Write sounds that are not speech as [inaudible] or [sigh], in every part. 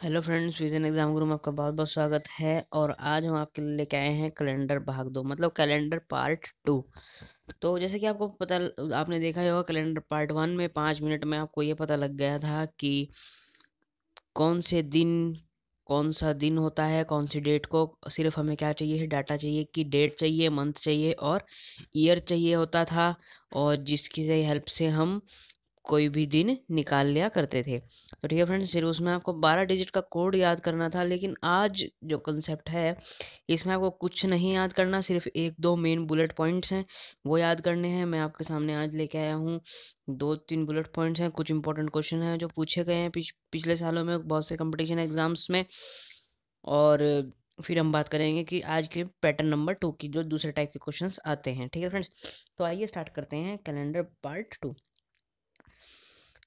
hello friends vision exam गुरु में आपका बहुत बहुत स्वागत है और आज हम आपके लिए लेके आए हैं कैलेंडर भाग दो मतलब कैलेंडर पार्ट टू तो जैसे कि आपको पता आपने देखा ही होगा कैलेंडर पार्ट वन में पाँच मिनट में आपको ये पता लग गया था कि कौन से दिन कौन सा दिन होता है कौन सी डेट को सिर्फ हमें क्या चाहिए डाटा चाहिए कि डेट चाहिए मंथ चाहिए और ईयर चाहिए होता था और जिसकी हेल्प से हम कोई भी दिन निकाल लिया करते थे तो ठीक है फ्रेंड्स सिर्फ उसमें आपको बारह डिजिट का कोड याद करना था लेकिन आज जो कंसेप्ट है इसमें आपको कुछ नहीं याद करना सिर्फ एक दो मेन बुलेट पॉइंट्स हैं वो याद करने हैं मैं आपके सामने आज लेके आया हूँ दो तीन बुलेट पॉइंट्स हैं कुछ इंपॉर्टेंट क्वेश्चन हैं जो पूछे गए हैं पिछ, पिछले सालों में बहुत से कंपटीशन एग्जाम्स में और फिर हम बात करेंगे कि आज के पैटर्न नंबर टू की जो दूसरे टाइप के क्वेश्चंस आते हैं ठीक है फ्रेंड्स तो आइए स्टार्ट करते हैं कैलेंडर पार्ट टू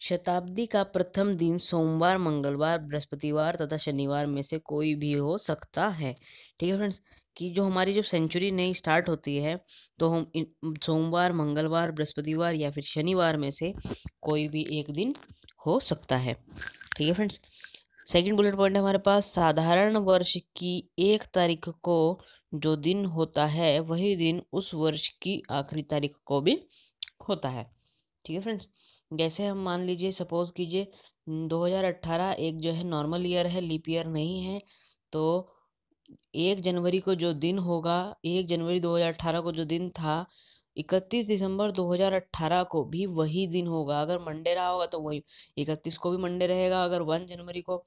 शताब्दी का प्रथम दिन सोमवार मंगलवार बृहस्पतिवार तथा शनिवार में से कोई भी हो सकता है ठीक है फ्रेंड्स कि जो हमारी जो सेंचुरी नई स्टार्ट होती है तो हम सोमवार मंगलवार बृहस्पतिवार या फिर शनिवार में से कोई भी एक दिन हो सकता है ठीक है फ्रेंड्स सेकंड बुलेट पॉइंट हमारे पास साधारण वर्ष की एक तारीख को जो दिन होता है वही दिन उस वर्ष की आखिरी तारीख को भी होता है ठीक है फ्रेंड्स जैसे हम मान लीजिए सपोज़ कीजिए 2018 एक जो है नॉर्मल ईयर है लीप ईयर नहीं है तो एक जनवरी को जो दिन होगा एक जनवरी 2018 को जो दिन था इकतीस दिसंबर 2018 को भी वही दिन होगा अगर मंडे रहा होगा तो वही इकतीस को भी मंडे रहेगा अगर वन जनवरी को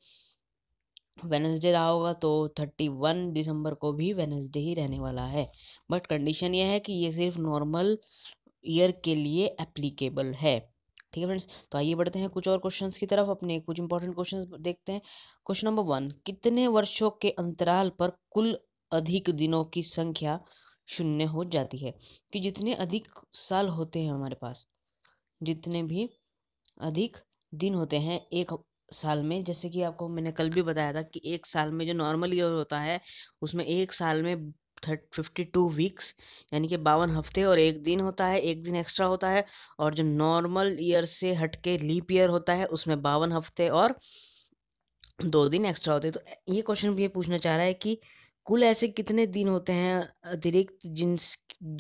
वेनसडे रहा होगा तो थर्टी वन दिसंबर को भी वेनसडे ही रहने वाला है बट कंडीशन यह है कि ये सिर्फ नॉर्मल ईयर के लिए एप्लीकेबल है ठीक है फ्रेंड्स तो आइए बढ़ते हैं कुछ और क्वेश्चंस की तरफ अपने कुछ इंपॉर्टेंट क्वेश्चंस देखते हैं क्वेश्चन नंबर वन कितने वर्षों के अंतराल पर कुल अधिक दिनों की संख्या शून्य हो जाती है कि जितने अधिक साल होते हैं हमारे पास जितने भी अधिक दिन होते हैं एक साल में जैसे कि आपको मैंने कल भी बताया था कि एक साल में जो नॉर्मल ईयर होता है उसमें एक साल में थर्ट फिफ्टी टू वीक्स यानी कि बावन हफ्ते और एक दिन होता है एक दिन एक्स्ट्रा होता है और जो नॉर्मल ईयर से हट के लीप ईयर होता है उसमें बावन हफ्ते और दो दिन एक्स्ट्रा होते हैं तो ये क्वेश्चन भी ये पूछना चाह रहा है कि कुल ऐसे कितने दिन होते हैं अतिरिक्त जिन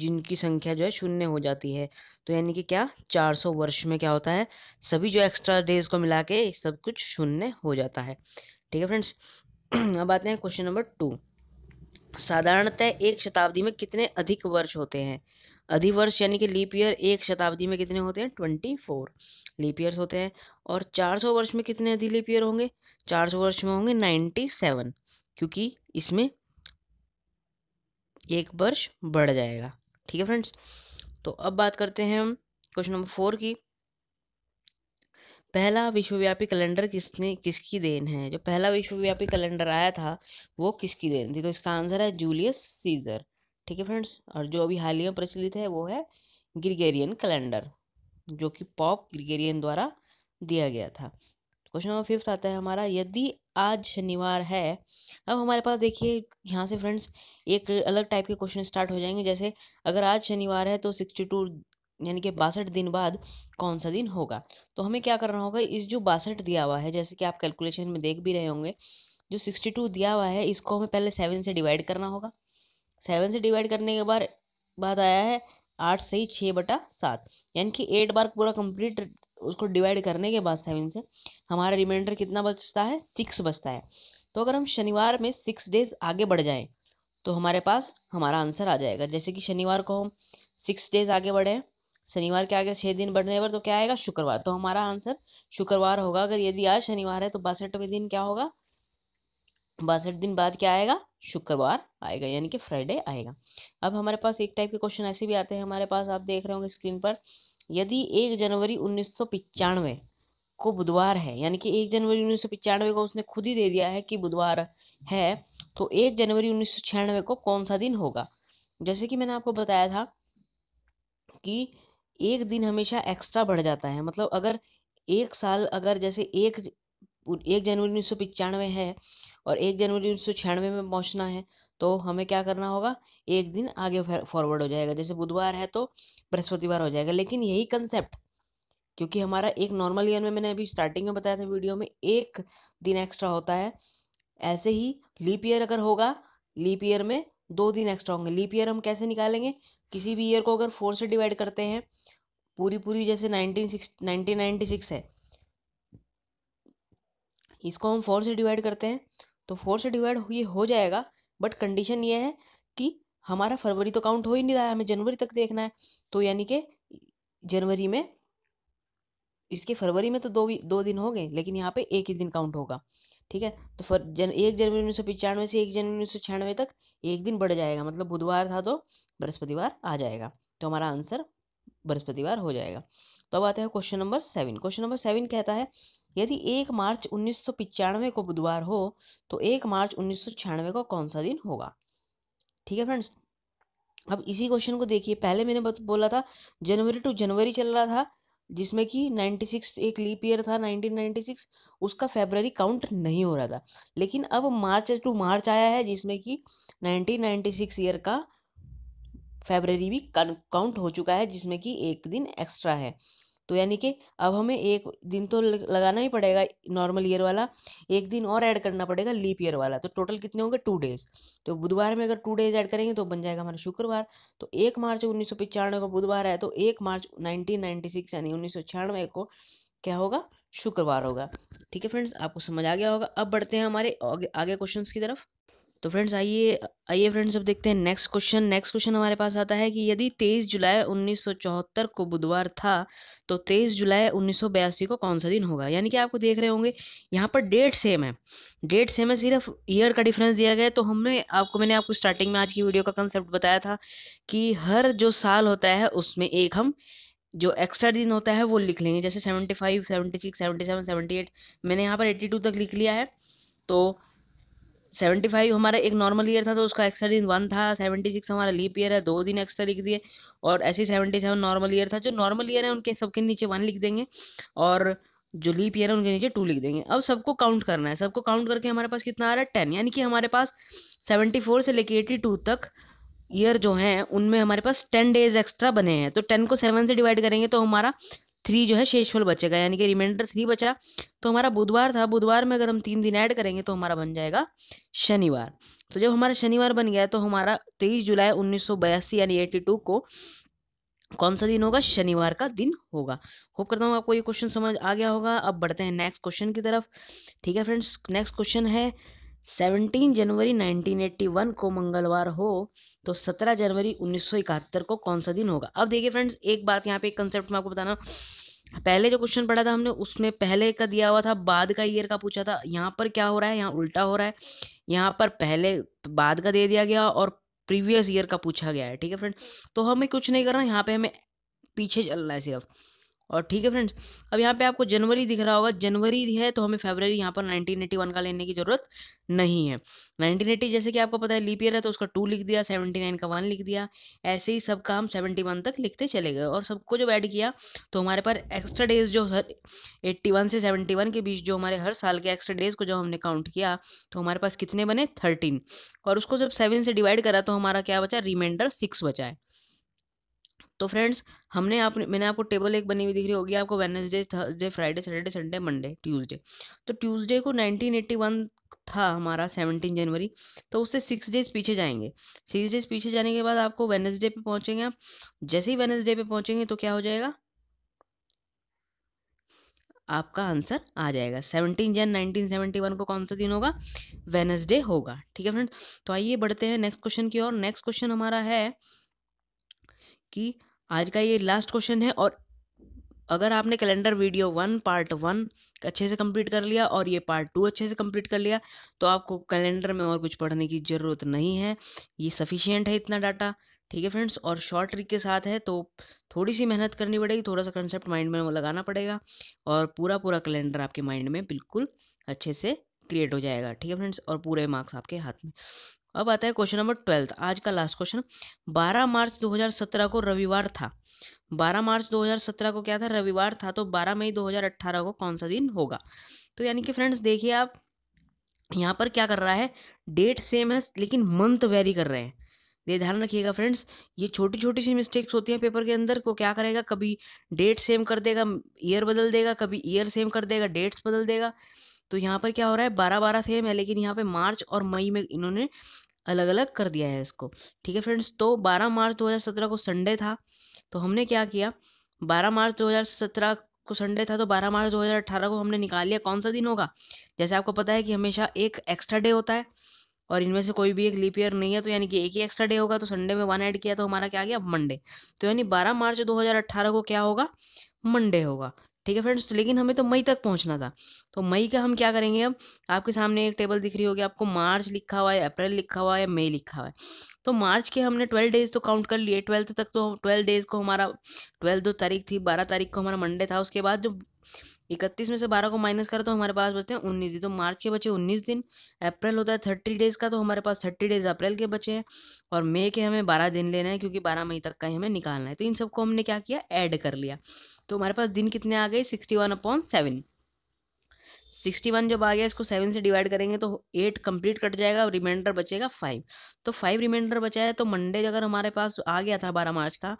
जिनकी संख्या जो है शून्य हो जाती है तो यानी कि क्या 400 वर्ष में क्या होता है सभी जो एक्स्ट्रा डेज को मिला के सब कुछ शून्य हो जाता है ठीक है फ्रेंड्स [clears throat] अब आते हैं क्वेश्चन नंबर टू साधारणतः एक शताब्दी में कितने अधिक वर्ष होते हैं अधिवर्ष यानी कि लीप ईयर एक शताब्दी में कितने होते हैं ट्वेंटी फोर लीप ईयर्स होते हैं और चार सौ वर्ष में कितने अधिक लीप ईयर होंगे चार सौ वर्ष में होंगे नाइन्टी सेवन क्योंकि इसमें एक वर्ष बढ़ जाएगा ठीक है फ्रेंड्स तो अब बात करते हैं हम क्वेश्चन नंबर फोर की पहला विश्वव्यापी कैलेंडर किसने किसकी देन है जो पहला विश्वव्यापी कैलेंडर आया था वो किसकी देन थी तो इसका आंसर है जूलियस सीजर ठीक है फ्रेंड्स और जो अभी हाल ही में प्रचलित है वो है ग्रिगेरियन कैलेंडर जो कि पॉप ग्रिगेरियन द्वारा दिया गया था क्वेश्चन नंबर फिफ्थ आता है हमारा यदि आज शनिवार है अब हमारे पास देखिए यहाँ से फ्रेंड्स एक अलग टाइप के क्वेश्चन स्टार्ट हो जाएंगे जैसे अगर आज शनिवार है तो सिक्सटी टू यानी कि बासठ दिन बाद कौन सा दिन होगा तो हमें क्या करना होगा इस जो बासठ दिया हुआ है जैसे कि आप कैलकुलेशन में देख भी रहे होंगे जो सिक्सटी टू दिया हुआ है इसको हमें पहले सेवन से डिवाइड करना होगा सेवन से डिवाइड करने के बाद बाद आया है आठ से ही छः बटा सात यानी कि एट बार पूरा कंप्लीट उसको डिवाइड करने के बाद सेवन से हमारा रिमाइंडर कितना बचता है सिक्स बचता है तो अगर हम शनिवार में सिक्स डेज आगे बढ़ जाएँ तो हमारे पास हमारा आंसर आ जाएगा जैसे कि शनिवार को हम सिक्स डेज आगे बढ़ें शनिवार के आगे छः दिन बढ़ने पर तो क्या आएगा शुक्रवार तो हमारा आंसर शुक्रवार होगा अगर यदि आज शनिवार है तो बासठवें दिन क्या होगा बासठ दिन बाद क्या आएगा शुक्रवार आएगा यानी कि फ्राइडे आएगा अब हमारे पास एक टाइप के क्वेश्चन ऐसे भी आते हैं हमारे पास आप देख रहे होंगे स्क्रीन पर यदि एक जनवरी उन्नीस को बुधवार है यानी कि एक जनवरी उन्नीस को उसने खुद ही दे दिया है कि बुधवार है तो एक जनवरी उन्नीस को कौन सा दिन होगा जैसे कि मैंने आपको बताया था कि एक दिन हमेशा एक्स्ट्रा बढ़ जाता है मतलब अगर एक साल अगर जैसे एक एक जनवरी उन्नीस सौ पचानवे है और एक जनवरी उन्नीस सौ छियानवे में पहुंचना है तो हमें क्या करना होगा एक दिन आगे फॉरवर्ड हो जाएगा जैसे बुधवार है तो बृहस्पतिवार हो जाएगा लेकिन यही कंसेप्ट क्योंकि हमारा एक नॉर्मल ईयर में मैंने अभी स्टार्टिंग में बताया था वीडियो में एक दिन एक्स्ट्रा होता है ऐसे ही लीप ईयर अगर होगा लीप ईयर में दो दिन एक्स्ट्रा होंगे लीप ईयर हम कैसे निकालेंगे किसी भी ईयर को अगर फोर से डिवाइड करते हैं पूरी पूरी जैसे nineteen six nineteen ninety six है इसको हम फोर से डिवाइड करते हैं तो फोर से डिवाइड ये हो जाएगा बट कंडीशन ये है कि हमारा फरवरी तो काउंट हो ही नहीं रहा है हमें जनवरी तक देखना है तो यानी कि जनवरी में इसके फरवरी में तो दो दो दिन हो गए लेकिन यहाँ पे एक ही दिन काउंट होगा ठीक है तो फर जन एक जनवरी उन्नीस सौ पचानवे से एक जनवरी उन्नीस सौ छियानवे तक एक दिन बढ़ जाएगा मतलब बुधवार था तो बृहस्पतिवार आ जाएगा तो हमारा आंसर बृहस्पतिवार हो जाएगा तो अब आते हैं question number seven question number seven कहता है यदि एक मार्च उन्नीस सौ को बुधवार हो तो एक मार्च उन्नीस सौ छियानवे को कौन सा दिन होगा ठीक है फ्रेंड्स अब इसी क्वेश्चन को देखिए पहले मैंने बोला था जनवरी टू जनवरी चल रहा था जिसमें कि 96 एक लीप ईयर था 1996 उसका फेबररी काउंट नहीं हो रहा था लेकिन अब मार्च टू मार्च आया है जिसमें कि 1996 ईयर का फेबररी भी काउंट हो चुका है जिसमें कि एक दिन एक्स्ट्रा है तो यानी कि अब हमें एक दिन तो लगाना ही पड़ेगा नॉर्मल ईयर वाला एक दिन और ऐड करना पड़ेगा लीप ईयर वाला तो टोटल कितने होंगे टू डेज तो बुधवार में अगर टू डेज ऐड करेंगे तो बन जाएगा हमारा शुक्रवार तो एक मार्च उन्नीस को बुधवार है तो एक मार्च नाइनटीन यानी उन्नीस को क्या होगा शुक्रवार होगा ठीक है फ्रेंड्स आपको समझ आ गया होगा अब बढ़ते हैं हमारे आगे क्वेश्चंस की तरफ तो फ्रेंड्स आइए आइए फ्रेंड्स अब देखते हैं नेक्स्ट क्वेश्चन नेक्स्ट क्वेश्चन हमारे पास आता है कि यदि 23 जुलाई 1974 को बुधवार था तो 23 जुलाई 1982 को कौन सा दिन होगा यानी कि आपको देख रहे होंगे यहाँ पर डेट सेम है डेट सेम है सिर्फ ईयर का डिफरेंस दिया गया है तो हमने आपको मैंने आपको स्टार्टिंग में आज की वीडियो का कंसेप्ट बताया था कि हर जो साल होता है उसमें एक हम जो एक्स्ट्रा दिन होता है वो लिख लेंगे जैसे seventy five seventy six seventy seven seventy eight मैंने यहाँ पर एट्टी टू तक लिख लिया है तो सेवेंटी फाइव हमारा एक नॉर्मल ईयर था तो उसका एक्स्ट्रा दिन वन था सेवेंटी सिक्स हमारा लीप ईयर है दो दिन एक्स्ट्रा लिख दिए और ऐसे सेवेंटी सेवन नॉर्मल ईयर था जो नॉर्मल ईयर है उनके सबके नीचे वन लिख देंगे और जो लीप ईयर है उनके नीचे टू लिख देंगे अब सबको काउंट करना है सबको काउंट करके हमारे पास कितना आ रहा है टेन यानी कि हमारे पास सेवेंटी फोर से लेके एटी टू तक ईयर जो हैं उनमें हमारे पास टेन डेज एक्स्ट्रा बने हैं तो टेन को सेवन से डिवाइड करेंगे तो हमारा थ्री जो है शेषफल बचेगा यानी कि रिमाइंडर थ्री बचा तो हमारा बुधवार था बुधवार में अगर हम तीन दिन ऐड करेंगे तो हमारा बन जाएगा शनिवार तो जब हमारा शनिवार बन गया तो हमारा तेईस जुलाई उन्नीस यानी एटी को कौन सा दिन होगा शनिवार का दिन होगा होप करता हूँ आपको ये क्वेश्चन समझ आ गया होगा अब बढ़ते हैं नेक्स्ट क्वेश्चन की तरफ ठीक है फ्रेंड्स नेक्स्ट क्वेश्चन है 17 जनवरी 1981 को मंगलवार हो तो 17 जनवरी उन्नीस को कौन सा दिन होगा अब देखिए फ्रेंड्स एक बात यहाँ पे एक कंसेप्ट में आपको बताना पहले जो क्वेश्चन पढ़ा था हमने उसमें पहले का दिया हुआ था बाद का ईयर का पूछा था यहाँ पर क्या हो रहा है यहाँ उल्टा हो रहा है यहाँ पर पहले बाद का दे दिया गया और प्रीवियस ईयर का पूछा गया है ठीक है फ्रेंड तो हमें कुछ नहीं करना यहाँ पे हमें पीछे चलना है सिर्फ और ठीक है फ्रेंड्स अब यहाँ पे आपको जनवरी दिख रहा होगा जनवरी है तो हमें फेबररी यहाँ पर 1981 का लेने की ज़रूरत नहीं है 1980 जैसे कि आपको पता है लीप ईयर है तो उसका टू लिख दिया 79 का वन लिख दिया ऐसे ही सब काम 71 तक लिखते चले गए और सबको जब ऐड किया तो हमारे पास एक्स्ट्रा डेज जो हर एट्टी से सेवेंटी के बीच जो हमारे हर साल के एक्स्ट्रा डेज को जब हमने काउंट किया तो हमारे पास कितने बने थर्टीन और उसको जब सेवन से डिवाइड करा तो हमारा क्या बचा रिमाइंडर सिक्स बचा है तो फ्रेंड्स हमने आप मैंने आपको टेबल एक बनी हुई दिख रही होगी आपको Wednesday Thursday Friday Saturday Sunday Monday Tuesday तो ट्यूसडे को 1981 था हमारा सेवनटीन जनवरी तो उससे सिक्स डेज पीछे जाएंगे सिक्स डेज पीछे जाने के बाद आपको वेनसडे पे पहुंचेंगे आप जैसे ही वेनसडे पे पहुंचेंगे तो क्या हो जाएगा आपका आंसर आ जाएगा सेवनटीन जन नाइनटीन सेवेंटी वन को कौन सा दिन होगा वेनसडे होगा ठीक है फ्रेंड तो आइए बढ़ते हैं नेक्स्ट क्वेश्चन की ओर नेक्स्ट क्वेश्चन हमारा है कि आज का ये लास्ट क्वेश्चन है और अगर आपने calendar video one part one अच्छे से कंप्लीट कर लिया और ये पार्ट टू अच्छे से कंप्लीट कर लिया तो आपको कैलेंडर में और कुछ पढ़ने की ज़रूरत नहीं है ये सफिशियंट है इतना डाटा ठीक है फ्रेंड्स और शॉर्ट ट्रिक के साथ है तो थोड़ी सी मेहनत करनी पड़ेगी थोड़ा सा कंसेप्ट माइंड में लगाना पड़ेगा और पूरा पूरा कैलेंडर आपके माइंड में बिल्कुल अच्छे से क्रिएट हो जाएगा ठीक है फ्रेंड्स और पूरे मार्क्स आपके हाथ में अब आता है क्वेश्चन नंबर ट्वेल्थ आज का लास्ट क्वेश्चन बारह मार्च 2017 को रविवार था बारह मार्च 2017 को क्या था रविवार था तो बारह मई 2018 को कौन सा दिन होगा तो यानी कि फ्रेंड्स देखिए आप यहाँ पर क्या कर रहा है डेट सेम है लेकिन मंथ वेरी कर रहे हैं ये ध्यान रखिएगा फ्रेंड्स ये छोटी छोटी सी मिस्टेक्स होती हैं पेपर के अंदर को क्या करेगा कभी डेट सेम कर देगा ईयर बदल देगा कभी ईयर सेम कर देगा डेट्स बदल देगा तो यहाँ पर क्या हो रहा है बारह बारह सेम है लेकिन यहाँ पे मार्च और मई में इन्होंने अलग अलग कर दिया है इसको ठीक है फ्रेंड्स तो 12 मार्च 2017 को संडे था तो हमने क्या किया 12 मार्च 2017 को संडे था तो 12 मार्च 2018 को हमने निकाल लिया कौन सा दिन होगा जैसे आपको पता है कि हमेशा एक एक्स्ट्रा डे होता है और इनमें से कोई भी एक लीप ईयर नहीं है तो यानी कि एक ही एक्स्ट्रा डे होगा तो संडे में वन ऐड किया तो हमारा क्या आ गया मंडे तो यानी 12 मार्च 2018 को क्या होगा मंडे होगा ठीक है फ्रेंड्स तो लेकिन हमें तो मई तक पहुंचना था तो मई का हम क्या करेंगे अब आपके सामने एक टेबल दिख रही होगी आपको मार्च लिखा हुआ है अप्रैल लिखा हुआ है मई लिखा हुआ है तो मार्च के हमने ट्वेल्व डेज तो काउंट कर लिए ट्वेल्थ तक तो ट्वेल्व डेज को हमारा ट्वेल्थ दो तारीख थी बारह तारीख को हमारा मंडे था उसके बाद जो इकतीस में से बारह को माइनस करें तो हमारे पास बचते हैं उन्नीस दिन तो मार्च के बचे उन्नीस दिन अप्रैल होता है थर्टी डेज का तो हमारे पास थर्टी डेज अप्रैल के बचे हैं और मई के हमें बारह दिन लेना है क्योंकि बारह मई तक का ही हमें निकालना है तो इन सबको हमने क्या किया ऐड कर लिया तो हमारे पास दिन कितने आ गए sixty one upon seven sixty one जब आ गया इसको सेवन से डिवाइड करेंगे तो एट कंप्लीट कट जाएगा और रिमाइंडर बचेगा फाइव तो फाइव रिमाइंडर बचा है तो मंडे अगर हमारे पास आ गया था बारह मार्च का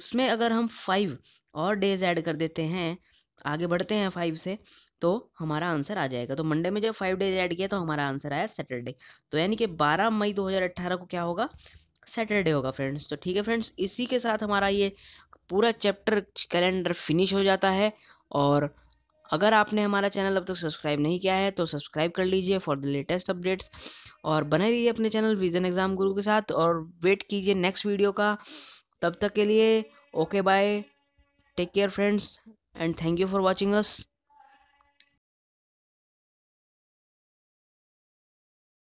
उसमें अगर हम फाइव और डेज ऐड कर देते हैं आगे बढ़ते हैं फाइव से तो हमारा आंसर आ जाएगा तो मंडे में जब फाइव डेज ऐड किया तो हमारा आंसर आया सैटरडे तो यानी कि बारह मई दो हज़ार अट्ठारह को क्या होगा सैटरडे होगा फ्रेंड्स तो ठीक है फ्रेंड्स इसी के साथ हमारा ये पूरा चैप्टर कैलेंडर फिनिश हो जाता है और अगर आपने हमारा चैनल अब तक तो सब्सक्राइब नहीं किया है तो सब्सक्राइब कर लीजिए फॉर द लेटेस्ट अपडेट्स और बने रहिए अपने चैनल विजन एग्ज़ाम गुरु के साथ और वेट कीजिए नेक्स्ट वीडियो का तब तक के लिए okay bye take care friends and thank you for watching us